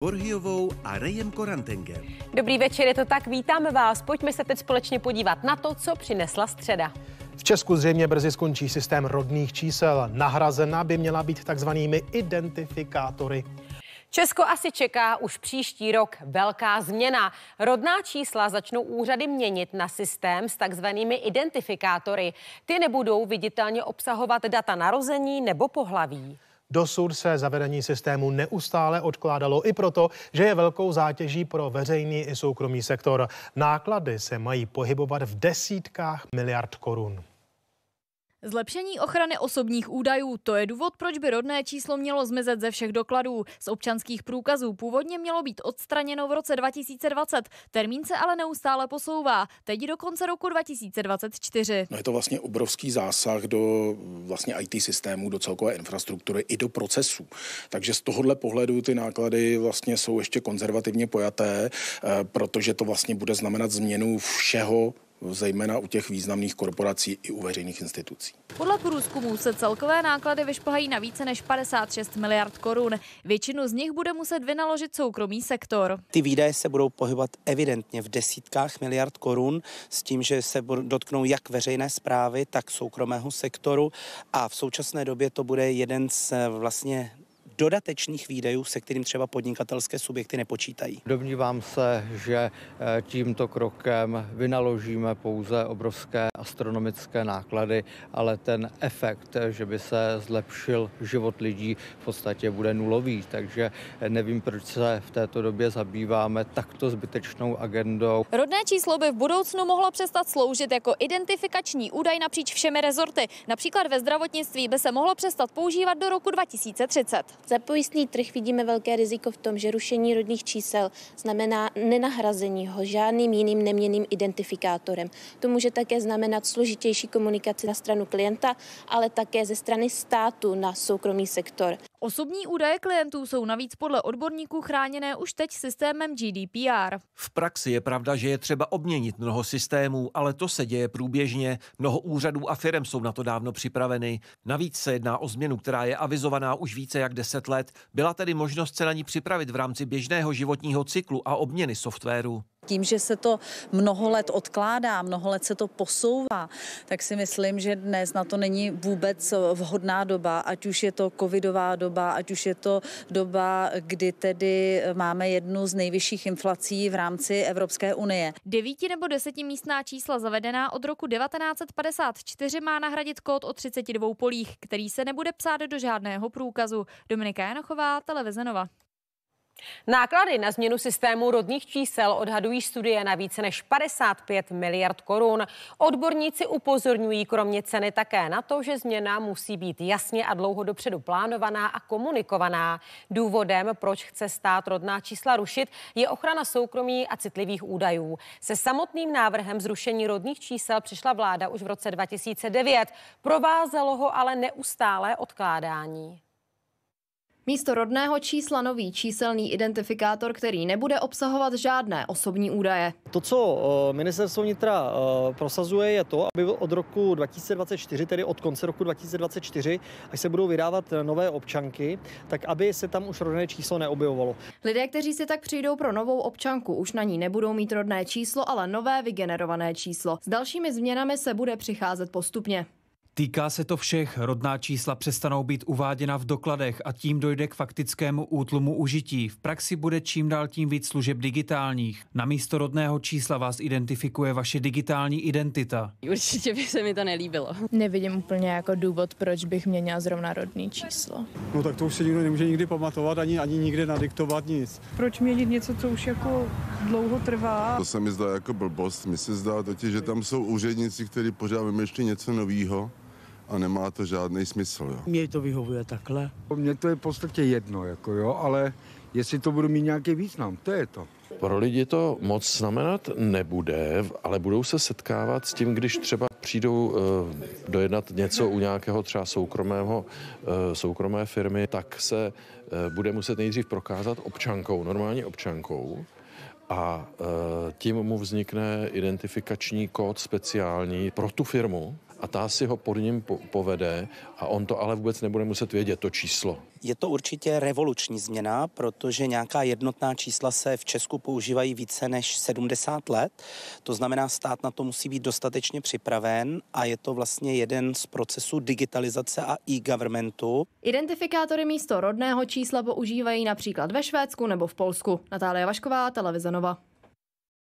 Borhiovou a Rejem Korantengem. Dobrý večer, je to tak, vítáme vás. Pojďme se teď společně podívat na to, co přinesla středa. V Česku zřejmě brzy skončí systém rodných čísel. Nahrazena by měla být takzvanými identifikátory. Česko asi čeká už příští rok velká změna. Rodná čísla začnou úřady měnit na systém s takzvanými identifikátory. Ty nebudou viditelně obsahovat data narození nebo pohlaví. Dosud se zavedení systému neustále odkládalo i proto, že je velkou zátěží pro veřejný i soukromý sektor. Náklady se mají pohybovat v desítkách miliard korun. Zlepšení ochrany osobních údajů, to je důvod, proč by rodné číslo mělo zmizet ze všech dokladů. Z občanských průkazů původně mělo být odstraněno v roce 2020, termín se ale neustále posouvá, teď do konce roku 2024. No je to vlastně obrovský zásah do vlastně IT systému, do celkové infrastruktury i do procesů. Takže z tohohle pohledu ty náklady vlastně jsou ještě konzervativně pojaté, eh, protože to vlastně bude znamenat změnu všeho zejména u těch významných korporací i u veřejných institucí. Podle průzkumů se celkové náklady vyšplhají na více než 56 miliard korun. Většinu z nich bude muset vynaložit soukromý sektor. Ty výdaje se budou pohybovat evidentně v desítkách miliard korun s tím, že se dotknou jak veřejné zprávy, tak soukromého sektoru a v současné době to bude jeden z eh, vlastně dodatečných výdajů, se kterým třeba podnikatelské subjekty nepočítají. Domnívám se, že eh, tímto krokem vynaložíme pouze obrovské astronomické náklady, ale ten efekt, eh, že by se zlepšil život lidí, v podstatě bude nulový. Takže eh, nevím, proč se v této době zabýváme takto zbytečnou agendou. Rodné číslo by v budoucnu mohlo přestat sloužit jako identifikační údaj napříč všemi rezorty. Například ve zdravotnictví by se mohlo přestat používat do roku 2030. Za pojistný trh vidíme velké riziko v tom, že rušení rodných čísel znamená nenahrazení ho žádným jiným neměným identifikátorem. To může také znamenat složitější komunikaci na stranu klienta, ale také ze strany státu na soukromý sektor. Osobní údaje klientů jsou navíc podle odborníků chráněné už teď systémem GDPR. V praxi je pravda, že je třeba obměnit mnoho systémů, ale to se děje průběžně. Mnoho úřadů a firm jsou na to dávno připraveny. Navíc se jedná o změnu, která je avizovaná už více jak 10 20 let. Byla tedy možnost se na ní připravit v rámci běžného životního cyklu a obměny softwaru. Tím, že se to mnoho let odkládá, mnoho let se to posouvá, tak si myslím, že dnes na to není vůbec vhodná doba, ať už je to covidová doba, ať už je to doba, kdy tedy máme jednu z nejvyšších inflací v rámci Evropské unie. Devíti nebo deseti místná čísla zavedená od roku 1954 má nahradit kód o 32 polích, který se nebude psát do žádného průkazu. Dominika Janochová, Televize Nova. Náklady na změnu systému rodných čísel odhadují studie na více než 55 miliard korun. Odborníci upozorňují kromě ceny také na to, že změna musí být jasně a dlouho dopředu plánovaná a komunikovaná. Důvodem, proč chce stát rodná čísla rušit, je ochrana soukromí a citlivých údajů. Se samotným návrhem zrušení rodných čísel přišla vláda už v roce 2009. Provázelo ho ale neustálé odkládání. Místo rodného čísla nový číselný identifikátor, který nebude obsahovat žádné osobní údaje. To, co eh, ministerstvo vnitra eh, prosazuje, je to, aby od roku 2024, tedy od konce roku 2024, až se budou vydávat eh, nové občanky, tak aby se tam už rodné číslo neobjevovalo. Lidé, kteří si tak přijdou pro novou občanku, už na ní nebudou mít rodné číslo, ale nové vygenerované číslo. S dalšími změnami se bude přicházet postupně. Týká se to všech, rodná čísla přestanou být uváděna v dokladech a tím dojde k faktickému útlumu užití. V praxi bude čím dál tím víc služeb digitálních. Na místo rodného čísla vás identifikuje vaše digitální identita. Určitě by se mi to nelíbilo. Nevidím úplně jako důvod, proč bych měnila zrovna rodný číslo. No tak to už se nikdo nemůže nikdy pamatovat, ani, ani nikde nadiktovat nic. Proč měnit něco, co už jako dlouho trvá? To se mi zdá jako blbost. Mně se zdá totiž, že tam jsou úředníci, kteří pořád vymýšlí něco nového a nemá to žádný smysl. Jo. Mě to vyhovuje takhle. Mně to je v podstatě jedno, jako jo, ale jestli to budu mít nějaký význam, to je to. Pro lidi to moc znamenat nebude, ale budou se setkávat s tím, když třeba přijdou uh, dojednat něco u nějakého třeba soukromého, uh, soukromé firmy, tak se uh, bude muset nejdřív prokázat občankou, normální občankou, a uh, tím mu vznikne identifikační kód speciální pro tu firmu, a ta si ho pod ním po- povede a on to ale vůbec nebude muset vědět, to číslo. Je to určitě revoluční změna, protože nějaká jednotná čísla se v Česku používají více než 70 let. To znamená, stát na to musí být dostatečně připraven a je to vlastně jeden z procesů digitalizace a e-governmentu. Identifikátory místo rodného čísla používají například ve Švédsku nebo v Polsku. Natália Vašková, televize Nova.